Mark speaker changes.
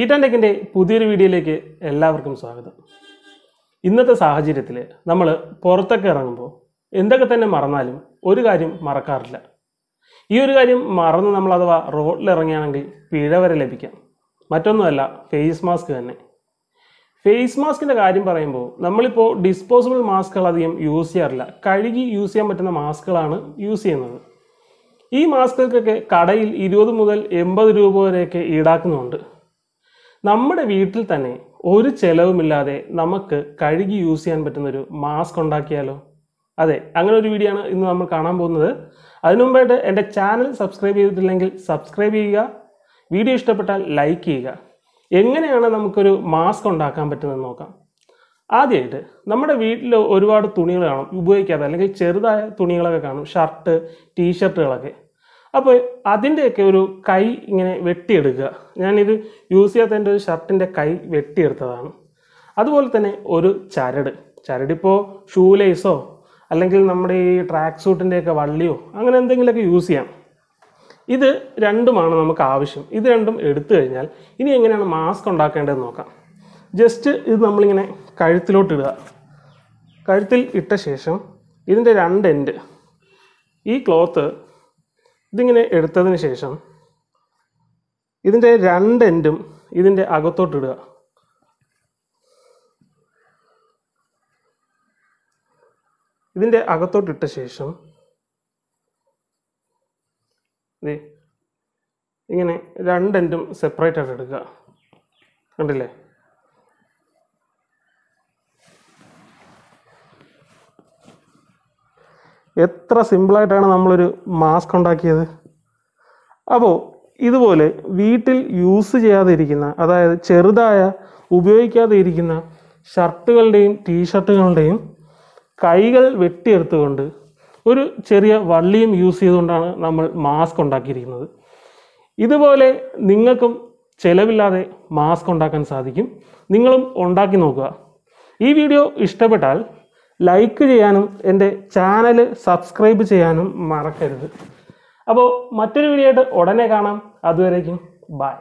Speaker 1: ഈ ടെൻഡക്കിൻ്റെ പുതിയൊരു വീഡിയോയിലേക്ക് എല്ലാവർക്കും സ്വാഗതം ഇന്നത്തെ സാഹചര്യത്തിൽ നമ്മൾ പുറത്തൊക്കെ ഇറങ്ങുമ്പോൾ എന്തൊക്കെ തന്നെ മറന്നാലും ഒരു കാര്യം മറക്കാറില്ല ഈ ഒരു കാര്യം മറന്ന് നമ്മൾ അഥവാ റോഡിലിറങ്ങിയാണെങ്കിൽ പിഴ വരെ ലഭിക്കാം മറ്റൊന്നുമല്ല ഫേസ് മാസ്ക് തന്നെ ഫേസ് മാസ്കിൻ്റെ കാര്യം പറയുമ്പോൾ നമ്മളിപ്പോൾ ഡിസ്പോസിബിൾ മാസ്കുകൾ അധികം യൂസ് ചെയ്യാറില്ല കഴുകി യൂസ് ചെയ്യാൻ പറ്റുന്ന മാസ്കുകളാണ് യൂസ് ചെയ്യുന്നത് ഈ മാസ്കുകൾക്കൊക്കെ കടയിൽ ഇരുപത് മുതൽ എൺപത് രൂപ വരെയൊക്കെ ഈടാക്കുന്നുണ്ട് നമ്മുടെ വീട്ടിൽ തന്നെ ഒരു ചിലവുമില്ലാതെ നമുക്ക് കഴുകി യൂസ് ചെയ്യാൻ പറ്റുന്ന ഒരു മാസ്ക് ഉണ്ടാക്കിയാലോ അതെ അങ്ങനെ ഒരു വീഡിയോ ആണ് ഇന്ന് നമ്മൾ കാണാൻ പോകുന്നത് അതിനുമുമ്പായിട്ട് എൻ്റെ ചാനൽ സബ്സ്ക്രൈബ് ചെയ്തിട്ടില്ലെങ്കിൽ സബ്സ്ക്രൈബ് ചെയ്യുക വീഡിയോ ഇഷ്ടപ്പെട്ടാൽ ലൈക്ക് ചെയ്യുക എങ്ങനെയാണ് നമുക്കൊരു മാസ്ക് ഉണ്ടാക്കാൻ പറ്റുന്നത് നോക്കാം ആദ്യമായിട്ട് നമ്മുടെ വീട്ടിൽ ഒരുപാട് തുണികൾ കാണും ഉപയോഗിക്കാതെ അല്ലെങ്കിൽ ചെറുതായ തുണികളൊക്കെ കാണും ഷർട്ട് ടീഷർട്ടുകളൊക്കെ അപ്പോൾ അതിൻ്റെയൊക്കെ ഒരു കൈ ഇങ്ങനെ വെട്ടിയെടുക്കുക ഞാനിത് യൂസ് ചെയ്യാത്ത എൻ്റെ ഒരു ഷർട്ടിൻ്റെ കൈ വെട്ടിയെടുത്തതാണ് അതുപോലെ തന്നെ ഒരു ചരട് ചരടിപ്പോൾ ഷൂ ലേസോ അല്ലെങ്കിൽ നമ്മുടെ ഈ ട്രാക്ക് സൂട്ടിൻ്റെയൊക്കെ വള്ളിയോ അങ്ങനെ എന്തെങ്കിലുമൊക്കെ യൂസ് ചെയ്യാം ഇത് രണ്ടുമാണ് നമുക്ക് ആവശ്യം ഇത് രണ്ടും എടുത്തു കഴിഞ്ഞാൽ ഇനി എങ്ങനെയാണ് മാസ്ക് ഉണ്ടാക്കേണ്ടതെന്ന് നോക്കാം ജസ്റ്റ് ഇത് നമ്മളിങ്ങനെ കഴുത്തിലോട്ട് ഇടുക കഴുത്തിൽ ഇട്ട ശേഷം ഇതിൻ്റെ രണ്ട് എൻഡ് ഈ ക്ലോത്ത് ഇതിങ്ങനെ എടുത്തതിന് ശേഷം ഇതിൻ്റെ രണ്ട് എൻഡും ഇതിൻ്റെ അകത്തോട്ടിടുക ഇതിൻ്റെ അകത്തോട്ടിട്ട ശേഷം ഇങ്ങനെ രണ്ടെൻഡും സെപ്പറേറ്റ് ആയിട്ട് എടുക്കുക കണ്ടില്ലേ എത്ര സിമ്പിളായിട്ടാണ് നമ്മളൊരു മാസ്ക് ഉണ്ടാക്കിയത് അപ്പോൾ ഇതുപോലെ വീട്ടിൽ യൂസ് ചെയ്യാതിരിക്കുന്ന അതായത് ചെറുതായ ഉപയോഗിക്കാതെ ഇരിക്കുന്ന ഷർട്ടുകളുടെയും ടീഷർട്ടുകളുടെയും കൈകൾ വെട്ടിയെടുത്തുകൊണ്ട് ഒരു ചെറിയ വള്ളിയും യൂസ് ചെയ്തുകൊണ്ടാണ് നമ്മൾ മാസ്ക് ഉണ്ടാക്കിയിരിക്കുന്നത് ഇതുപോലെ നിങ്ങൾക്കും ചിലവില്ലാതെ മാസ്ക് ഉണ്ടാക്കാൻ സാധിക്കും നിങ്ങളും ഉണ്ടാക്കി നോക്കുക ഈ വീഡിയോ ഇഷ്ടപ്പെട്ടാൽ ലൈക്ക് ചെയ്യാനും എൻ്റെ ചാനൽ സബ്സ്ക്രൈബ് ചെയ്യാനും മറക്കരുത് അപ്പോൾ മറ്റൊരു വീഡിയോ ആയിട്ട് ഉടനെ കാണാം അതുവരേക്കും ബൈ